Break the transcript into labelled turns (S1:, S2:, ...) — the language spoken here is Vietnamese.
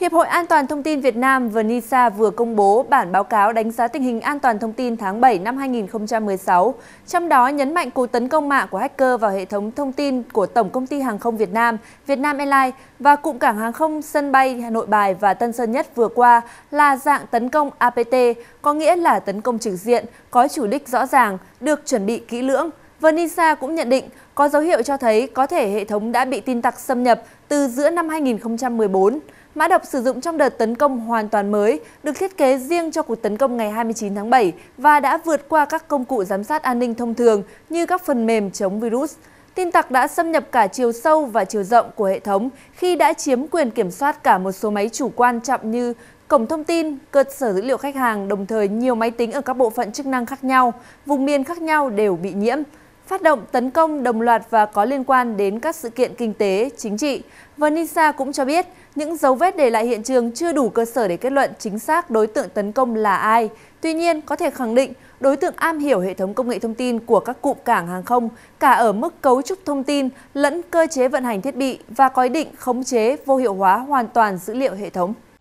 S1: Hiệp hội An toàn thông tin Việt Nam VNISA vừa công bố bản báo cáo đánh giá tình hình an toàn thông tin tháng 7 năm 2016, trong đó nhấn mạnh cuộc tấn công mạng của hacker vào hệ thống thông tin của Tổng công ty Hàng không Việt Nam, Vietnam Airlines và cụm cảng hàng không sân bay Hà Nội Bài và Tân Sơn Nhất vừa qua là dạng tấn công APT, có nghĩa là tấn công trực diện, có chủ đích rõ ràng, được chuẩn bị kỹ lưỡng, Vernisa cũng nhận định có dấu hiệu cho thấy có thể hệ thống đã bị tin tặc xâm nhập từ giữa năm 2014. Mã độc sử dụng trong đợt tấn công hoàn toàn mới được thiết kế riêng cho cuộc tấn công ngày 29 tháng 7 và đã vượt qua các công cụ giám sát an ninh thông thường như các phần mềm chống virus. Tin tặc đã xâm nhập cả chiều sâu và chiều rộng của hệ thống khi đã chiếm quyền kiểm soát cả một số máy chủ quan trọng như cổng thông tin, cơ sở dữ liệu khách hàng, đồng thời nhiều máy tính ở các bộ phận chức năng khác nhau, vùng miền khác nhau đều bị nhiễm phát động tấn công đồng loạt và có liên quan đến các sự kiện kinh tế, chính trị. Vanessa cũng cho biết những dấu vết để lại hiện trường chưa đủ cơ sở để kết luận chính xác đối tượng tấn công là ai. Tuy nhiên, có thể khẳng định đối tượng am hiểu hệ thống công nghệ thông tin của các cụm cảng hàng không, cả ở mức cấu trúc thông tin lẫn cơ chế vận hành thiết bị và có ý định khống chế vô hiệu hóa hoàn toàn dữ liệu hệ thống.